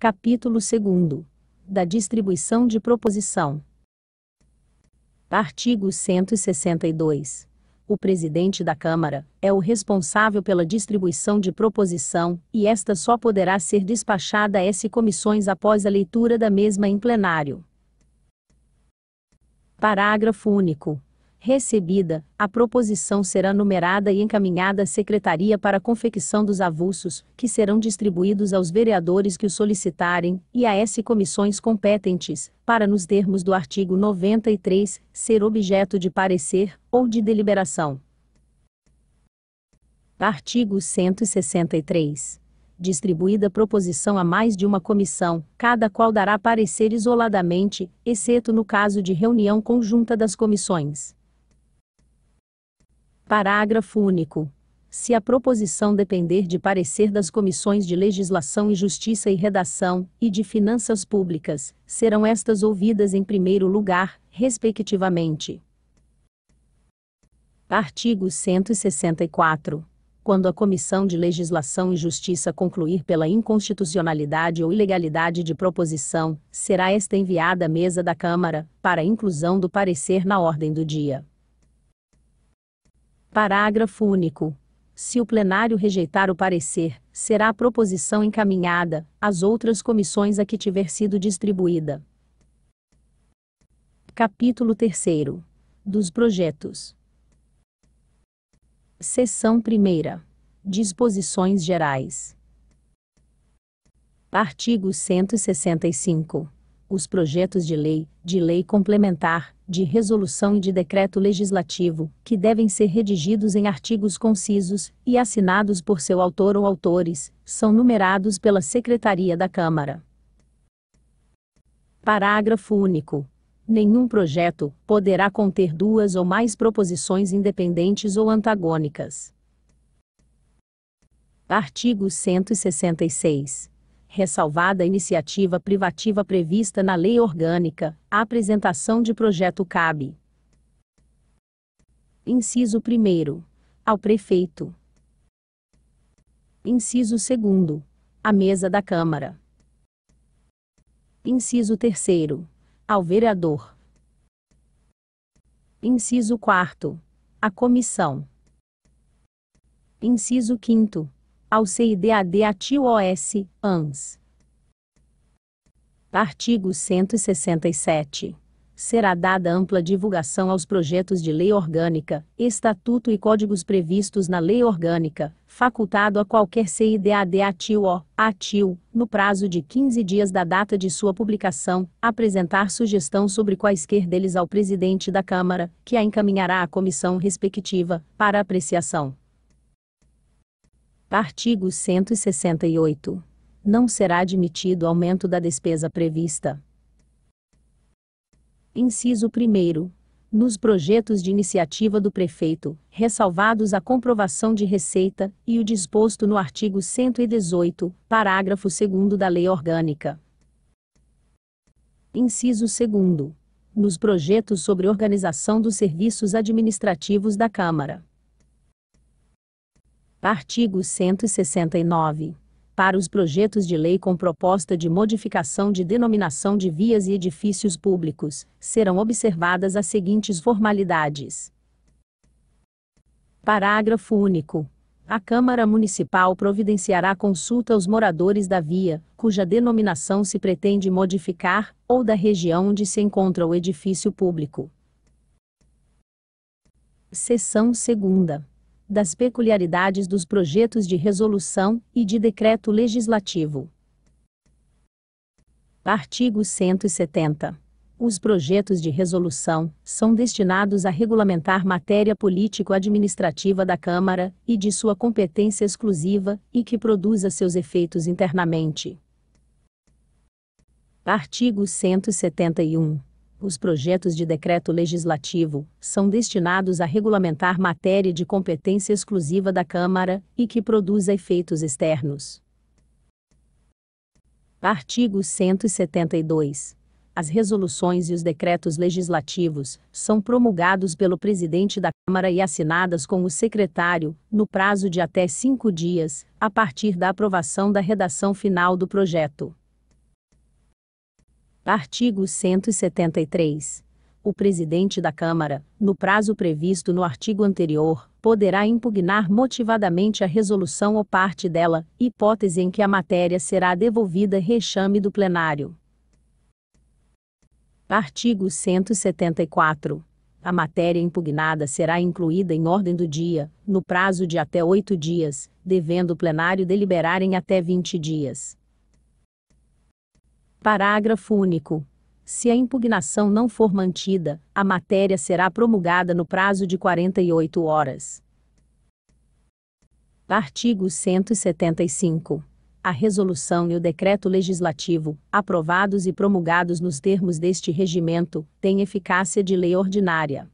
Capítulo 2 Da distribuição de proposição. Artigo 162. O presidente da Câmara é o responsável pela distribuição de proposição, e esta só poderá ser despachada a S comissões após a leitura da mesma em plenário. Parágrafo único. Recebida, a proposição será numerada e encaminhada à Secretaria para a confecção dos avulsos, que serão distribuídos aos vereadores que o solicitarem, e a S comissões competentes, para nos termos do artigo 93, ser objeto de parecer ou de deliberação. Artigo 163. Distribuída proposição a mais de uma comissão, cada qual dará parecer isoladamente, exceto no caso de reunião conjunta das comissões. Parágrafo único. Se a proposição depender de parecer das comissões de legislação e justiça e redação, e de finanças públicas, serão estas ouvidas em primeiro lugar, respectivamente. Artigo 164. Quando a Comissão de Legislação e Justiça concluir pela inconstitucionalidade ou ilegalidade de proposição, será esta enviada à mesa da Câmara, para inclusão do parecer na ordem do dia. Parágrafo único. Se o plenário rejeitar o parecer, será a proposição encaminhada às outras comissões a que tiver sido distribuída. Capítulo 3 Dos projetos. Seção 1 Disposições gerais. Artigo 165 os projetos de lei, de lei complementar, de resolução e de decreto legislativo, que devem ser redigidos em artigos concisos e assinados por seu autor ou autores, são numerados pela Secretaria da Câmara. Parágrafo único. Nenhum projeto poderá conter duas ou mais proposições independentes ou antagônicas. Artigo 166 ressalvada a iniciativa privativa prevista na Lei Orgânica, a apresentação de projeto cabe. Inciso 1. Ao prefeito. Inciso 2. À mesa da Câmara. Inciso 3. Ao vereador. Inciso 4. À comissão. Inciso 5 ao CIDAD S. ANS. Artigo 167. Será dada ampla divulgação aos projetos de lei orgânica, estatuto e códigos previstos na lei orgânica, facultado a qualquer CIDAD ATIO, no prazo de 15 dias da data de sua publicação, apresentar sugestão sobre quaisquer deles ao presidente da Câmara, que a encaminhará à comissão respectiva, para apreciação. Artigo 168. Não será admitido aumento da despesa prevista. Inciso 1. Nos projetos de iniciativa do prefeito, ressalvados a comprovação de receita e o disposto no artigo 118, parágrafo 2 da Lei Orgânica. Inciso 2. Nos projetos sobre organização dos serviços administrativos da Câmara. Artigo 169. Para os projetos de lei com proposta de modificação de denominação de vias e edifícios públicos, serão observadas as seguintes formalidades. Parágrafo único. A Câmara Municipal providenciará consulta aos moradores da via, cuja denominação se pretende modificar, ou da região onde se encontra o edifício público. Seção 2 das peculiaridades dos projetos de resolução e de decreto legislativo. Artigo 170. Os projetos de resolução são destinados a regulamentar matéria político-administrativa da Câmara e de sua competência exclusiva e que produza seus efeitos internamente. Artigo 171 os projetos de decreto legislativo são destinados a regulamentar matéria de competência exclusiva da Câmara e que produza efeitos externos. Artigo 172. As resoluções e os decretos legislativos são promulgados pelo presidente da Câmara e assinadas com o secretário, no prazo de até cinco dias, a partir da aprovação da redação final do projeto. Artigo 173. O presidente da Câmara, no prazo previsto no artigo anterior, poderá impugnar motivadamente a resolução ou parte dela, hipótese em que a matéria será devolvida rechame do plenário. Artigo 174. A matéria impugnada será incluída em ordem do dia, no prazo de até oito dias, devendo o plenário deliberar em até vinte dias. Parágrafo único. Se a impugnação não for mantida, a matéria será promulgada no prazo de 48 horas. Artigo 175. A resolução e o decreto legislativo, aprovados e promulgados nos termos deste regimento, têm eficácia de lei ordinária.